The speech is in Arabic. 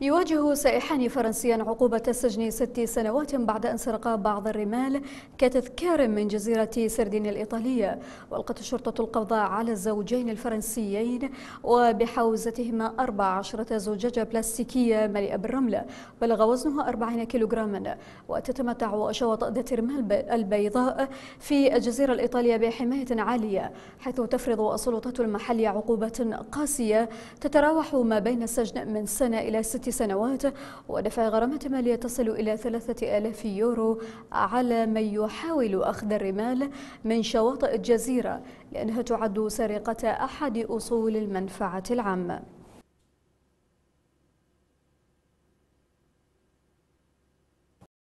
يواجه سائحان فرنسيان عقوبة السجن ست سنوات بعد أن سرقا بعض الرمال كتذكار من جزيرة سردين الإيطالية وألقت الشرطة القبض على الزوجين الفرنسيين وبحوزتهما 14 زجاجة بلاستيكية مليئة بالرمل بلغ وزنها 40 كيلوغراما وتتمتع شواطئ ذات الرمال البيضاء في الجزيرة الإيطالية بحماية عالية حيث تفرض السلطات المحلية عقوبة قاسية تتراوح ما بين السجن من سنة إلى ست سنوات ودفع غرامة مالية تصل إلى ثلاثة آلاف يورو على من يحاول أخذ الرمال من شواطئ الجزيرة لأنها تعد سرقة أحد أصول المنفعة العامة